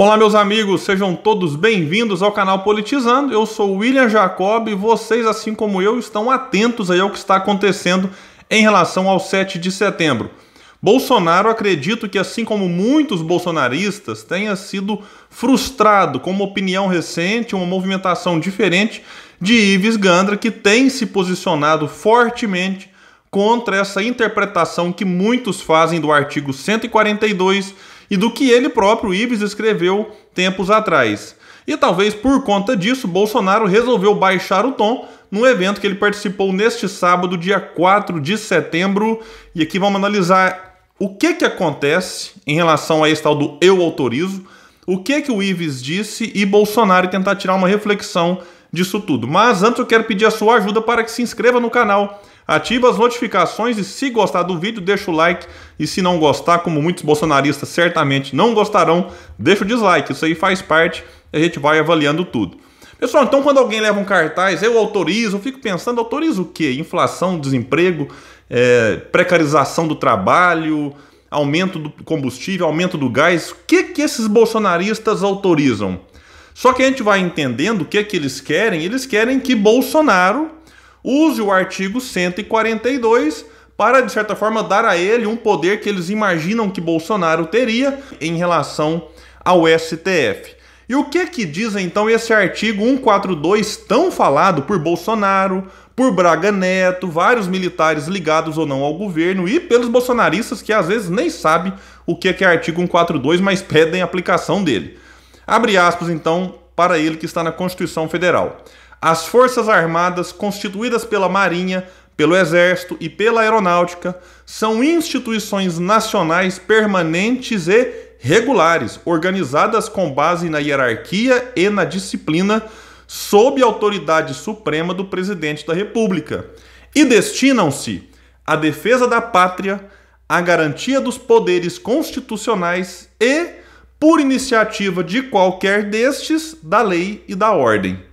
Olá, meus amigos, sejam todos bem-vindos ao canal Politizando. Eu sou William Jacob e vocês, assim como eu, estão atentos aí ao que está acontecendo em relação ao 7 de setembro. Bolsonaro, acredito que, assim como muitos bolsonaristas, tenha sido frustrado com uma opinião recente, uma movimentação diferente de Ives Gandra, que tem se posicionado fortemente contra essa interpretação que muitos fazem do artigo 142 e do que ele próprio Ives escreveu tempos atrás. E talvez por conta disso, Bolsonaro resolveu baixar o tom num evento que ele participou neste sábado, dia 4 de setembro. E aqui vamos analisar o que, que acontece em relação a esse tal do eu autorizo, o que, que o Ives disse e Bolsonaro tentar tirar uma reflexão disso tudo. Mas antes eu quero pedir a sua ajuda para que se inscreva no canal ativa as notificações e se gostar do vídeo, deixa o like. E se não gostar, como muitos bolsonaristas certamente não gostarão, deixa o dislike. Isso aí faz parte, a gente vai avaliando tudo. Pessoal, então quando alguém leva um cartaz, eu autorizo, eu fico pensando, autorizo o quê? Inflação, desemprego, é, precarização do trabalho, aumento do combustível, aumento do gás. O que, que esses bolsonaristas autorizam? Só que a gente vai entendendo o que, que eles querem. Eles querem que Bolsonaro use o artigo 142 para, de certa forma, dar a ele um poder que eles imaginam que Bolsonaro teria em relação ao STF. E o que que diz então esse artigo 142 tão falado por Bolsonaro, por Braga Neto, vários militares ligados ou não ao governo e pelos bolsonaristas que às vezes nem sabem o que é que é artigo 142, mas pedem a aplicação dele. Abre aspas então para ele que está na Constituição Federal as Forças Armadas, constituídas pela Marinha, pelo Exército e pela Aeronáutica, são instituições nacionais permanentes e regulares, organizadas com base na hierarquia e na disciplina, sob a autoridade suprema do Presidente da República, e destinam-se à defesa da pátria, à garantia dos poderes constitucionais e, por iniciativa de qualquer destes, da lei e da ordem.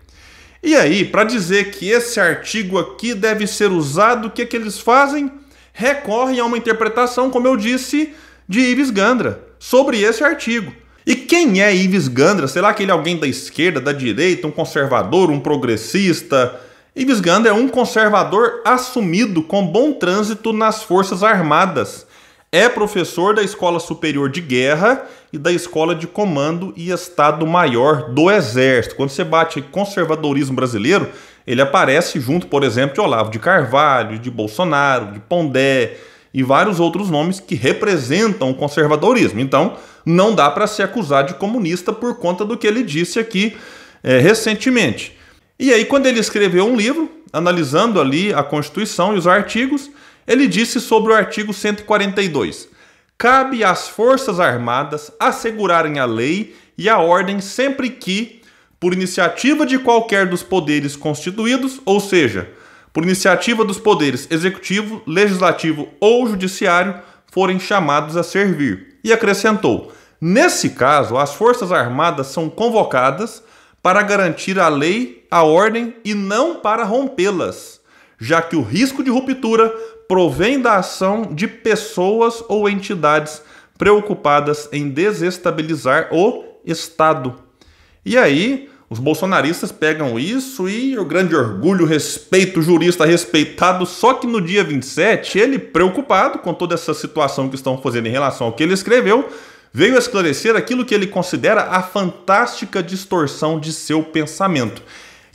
E aí, para dizer que esse artigo aqui deve ser usado, o que, é que eles fazem? Recorrem a uma interpretação, como eu disse, de Ives Gandra sobre esse artigo. E quem é Ives Gandra? Será que ele é alguém da esquerda, da direita, um conservador, um progressista? Ives Gandra é um conservador assumido com bom trânsito nas Forças Armadas é professor da Escola Superior de Guerra e da Escola de Comando e Estado-Maior do Exército. Quando você bate conservadorismo brasileiro, ele aparece junto, por exemplo, de Olavo de Carvalho, de Bolsonaro, de Pondé e vários outros nomes que representam o conservadorismo. Então, não dá para se acusar de comunista por conta do que ele disse aqui é, recentemente. E aí, quando ele escreveu um livro analisando ali a Constituição e os artigos, ele disse sobre o artigo 142: Cabe às Forças Armadas assegurarem a lei e a ordem sempre que, por iniciativa de qualquer dos poderes constituídos, ou seja, por iniciativa dos poderes executivo, legislativo ou judiciário, forem chamados a servir. E acrescentou: Nesse caso, as Forças Armadas são convocadas para garantir a lei, a ordem e não para rompê-las, já que o risco de ruptura provém da ação de pessoas ou entidades preocupadas em desestabilizar o Estado. E aí, os bolsonaristas pegam isso e o grande orgulho, respeito, jurista respeitado, só que no dia 27, ele preocupado com toda essa situação que estão fazendo em relação ao que ele escreveu, veio esclarecer aquilo que ele considera a fantástica distorção de seu pensamento.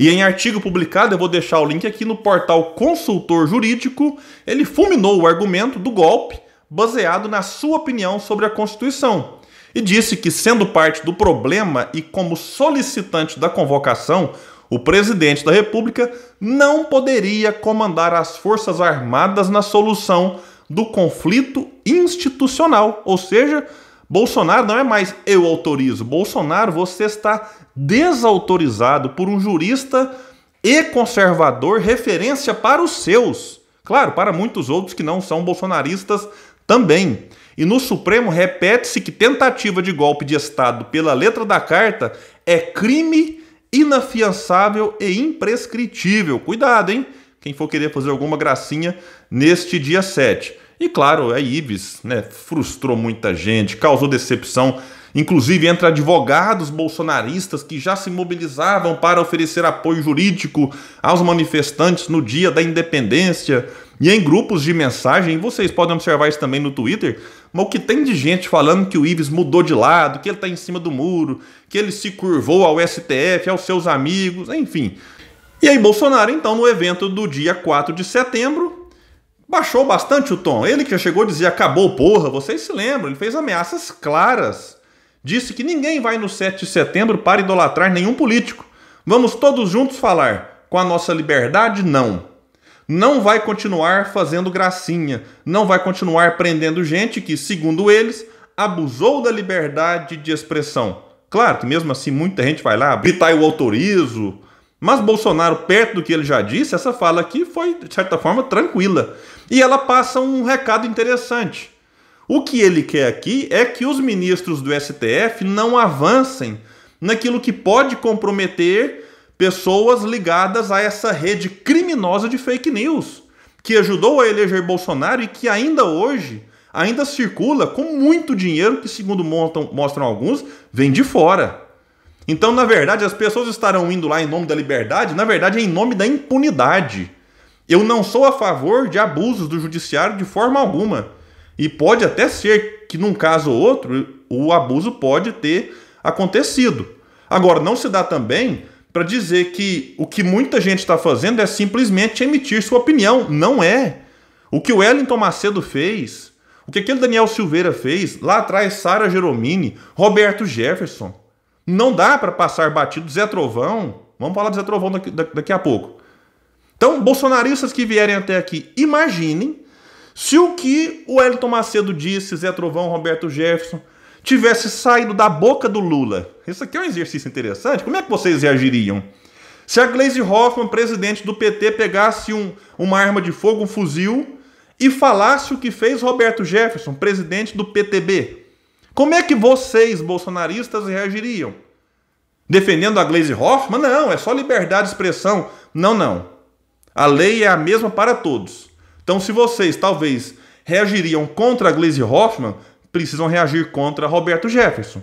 E em artigo publicado, eu vou deixar o link aqui no portal Consultor Jurídico, ele fulminou o argumento do golpe baseado na sua opinião sobre a Constituição e disse que, sendo parte do problema e como solicitante da convocação, o presidente da República não poderia comandar as Forças Armadas na solução do conflito institucional, ou seja, Bolsonaro não é mais eu autorizo. Bolsonaro, você está desautorizado por um jurista e conservador, referência para os seus. Claro, para muitos outros que não são bolsonaristas também. E no Supremo repete-se que tentativa de golpe de Estado pela letra da carta é crime inafiançável e imprescritível. Cuidado, hein? Quem for querer fazer alguma gracinha neste dia 7. E claro, a é Ives né, frustrou muita gente, causou decepção, inclusive entre advogados bolsonaristas que já se mobilizavam para oferecer apoio jurídico aos manifestantes no dia da independência. E em grupos de mensagem, vocês podem observar isso também no Twitter, mas o que tem de gente falando que o Ives mudou de lado, que ele está em cima do muro, que ele se curvou ao STF, aos seus amigos, enfim. E aí, Bolsonaro, então, no evento do dia 4 de setembro, baixou bastante o tom. Ele que já chegou a dizer acabou porra, vocês se lembram, ele fez ameaças claras. Disse que ninguém vai no 7 de setembro para idolatrar nenhum político. Vamos todos juntos falar. Com a nossa liberdade, não. Não vai continuar fazendo gracinha. Não vai continuar prendendo gente que, segundo eles, abusou da liberdade de expressão. Claro que mesmo assim muita gente vai lá gritar eu autorizo, mas Bolsonaro, perto do que ele já disse, essa fala aqui foi, de certa forma, tranquila. E ela passa um recado interessante. O que ele quer aqui é que os ministros do STF não avancem naquilo que pode comprometer pessoas ligadas a essa rede criminosa de fake news, que ajudou a eleger Bolsonaro e que ainda hoje ainda circula com muito dinheiro que, segundo montam, mostram alguns, vem de fora. Então, na verdade, as pessoas estarão indo lá em nome da liberdade, na verdade, é em nome da impunidade. Eu não sou a favor de abusos do judiciário de forma alguma. E pode até ser que, num caso ou outro, o abuso pode ter acontecido. Agora, não se dá também para dizer que o que muita gente está fazendo é simplesmente emitir sua opinião. Não é. O que o Wellington Macedo fez, o que aquele Daniel Silveira fez, lá atrás Sara Jeromini, Roberto Jefferson, não dá para passar batido Zé Trovão. Vamos falar do Zé Trovão daqui, daqui a pouco. Então, bolsonaristas que vierem até aqui, imaginem se o que o Elton Macedo disse, Zé Trovão, Roberto Jefferson, tivesse saído da boca do Lula. Isso aqui é um exercício interessante. Como é que vocês reagiriam? Se a Glaze Hoffman, presidente do PT, pegasse um, uma arma de fogo, um fuzil, e falasse o que fez Roberto Jefferson, presidente do PTB, como é que vocês, bolsonaristas, reagiriam? Defendendo a Glaze Hoffman? Não, é só liberdade de expressão. Não, não. A lei é a mesma para todos. Então, se vocês talvez reagiriam contra a Glaze Hoffman, precisam reagir contra Roberto Jefferson.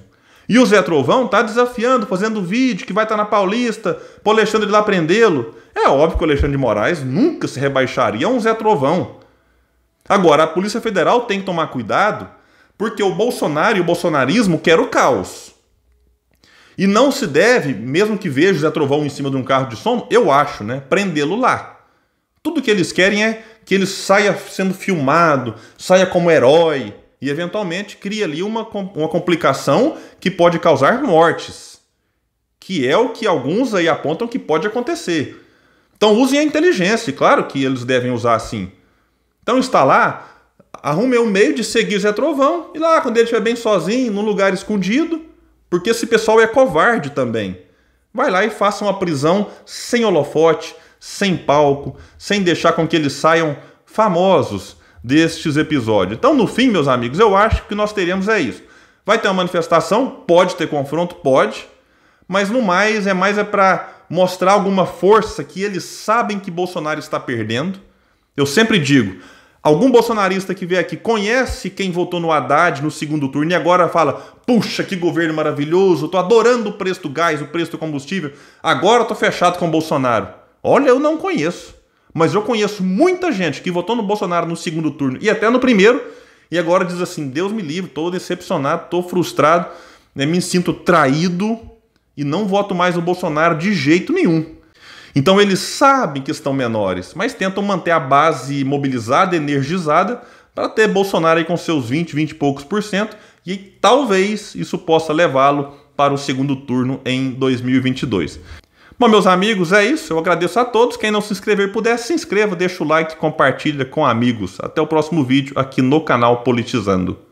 E o Zé Trovão tá desafiando, fazendo vídeo que vai estar tá na Paulista, o Alexandre lá prendê-lo. É óbvio que o Alexandre de Moraes nunca se rebaixaria a um Zé Trovão. Agora, a Polícia Federal tem que tomar cuidado porque o Bolsonaro e o bolsonarismo quer o caos. E não se deve, mesmo que veja o Zé Trovão em cima de um carro de som, eu acho, né? Prendê-lo lá. Tudo que eles querem é que ele saia sendo filmado, saia como herói e eventualmente cria ali uma, uma complicação que pode causar mortes, que é o que alguns aí apontam que pode acontecer. Então usem a inteligência, claro que eles devem usar assim. Então está lá, Arrumei um meio de seguir Zé Trovão e lá, quando ele estiver bem sozinho, num lugar escondido, porque esse pessoal é covarde também. Vai lá e faça uma prisão sem holofote, sem palco, sem deixar com que eles saiam famosos destes episódios. Então, no fim, meus amigos, eu acho que nós teremos é isso. Vai ter uma manifestação? Pode ter confronto? Pode. Mas no mais, é mais é para mostrar alguma força que eles sabem que Bolsonaro está perdendo. Eu sempre digo, Algum bolsonarista que vem aqui conhece quem votou no Haddad no segundo turno e agora fala: puxa, que governo maravilhoso, tô adorando o preço do gás, o preço do combustível, agora tô fechado com o Bolsonaro. Olha, eu não conheço. Mas eu conheço muita gente que votou no Bolsonaro no segundo turno e até no primeiro, e agora diz assim: Deus me livre, tô decepcionado, tô frustrado, né, me sinto traído e não voto mais no Bolsonaro de jeito nenhum. Então eles sabem que estão menores, mas tentam manter a base mobilizada, energizada, para ter Bolsonaro aí com seus 20, 20 e poucos por cento, e talvez isso possa levá-lo para o segundo turno em 2022. Bom, meus amigos, é isso. Eu agradeço a todos. Quem não se inscrever puder, se inscreva, deixa o like, compartilha com amigos. Até o próximo vídeo aqui no canal Politizando.